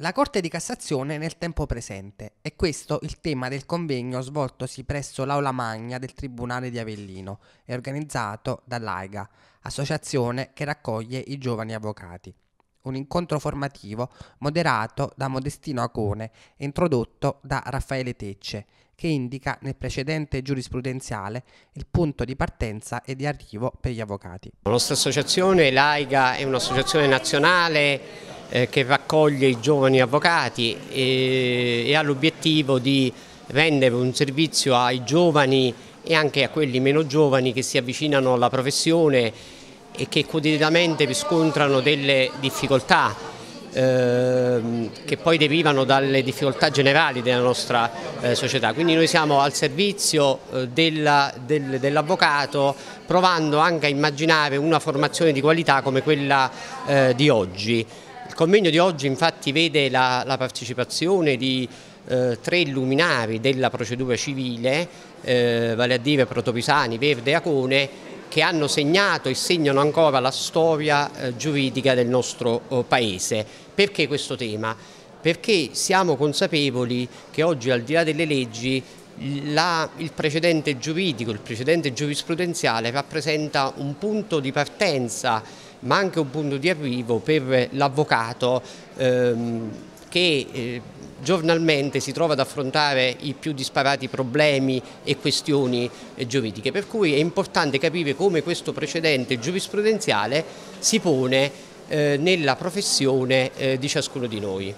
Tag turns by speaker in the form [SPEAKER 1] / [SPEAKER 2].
[SPEAKER 1] La Corte di Cassazione nel tempo presente è questo il tema del convegno svoltosi presso l'Aula Magna del Tribunale di Avellino e organizzato dall'AIGA, associazione che raccoglie i giovani avvocati. Un incontro formativo moderato da Modestino Acone e introdotto da Raffaele Tecce, che indica nel precedente giurisprudenziale il punto di partenza e di arrivo per gli avvocati.
[SPEAKER 2] La nostra associazione, l'AIGA, è un'associazione nazionale eh, che raccoglie i giovani avvocati e, e ha l'obiettivo di rendere un servizio ai giovani e anche a quelli meno giovani che si avvicinano alla professione e che quotidianamente riscontrano delle difficoltà ehm, che poi derivano dalle difficoltà generali della nostra eh, società. Quindi noi siamo al servizio eh, dell'avvocato provando anche a immaginare una formazione di qualità come quella eh, di oggi. Il convegno di oggi infatti vede la, la partecipazione di eh, tre luminari della procedura civile, eh, vale a dire Protopisani, Verde e Acone, che hanno segnato e segnano ancora la storia eh, giuridica del nostro oh, Paese. Perché questo tema? Perché siamo consapevoli che oggi al di là delle leggi la, il precedente giuridico, il precedente giurisprudenziale rappresenta un punto di partenza ma anche un punto di arrivo per l'avvocato ehm, che eh, giornalmente si trova ad affrontare i più disparati problemi e questioni eh, giuridiche, per cui è importante capire come questo precedente giurisprudenziale si pone eh, nella professione eh, di ciascuno di noi.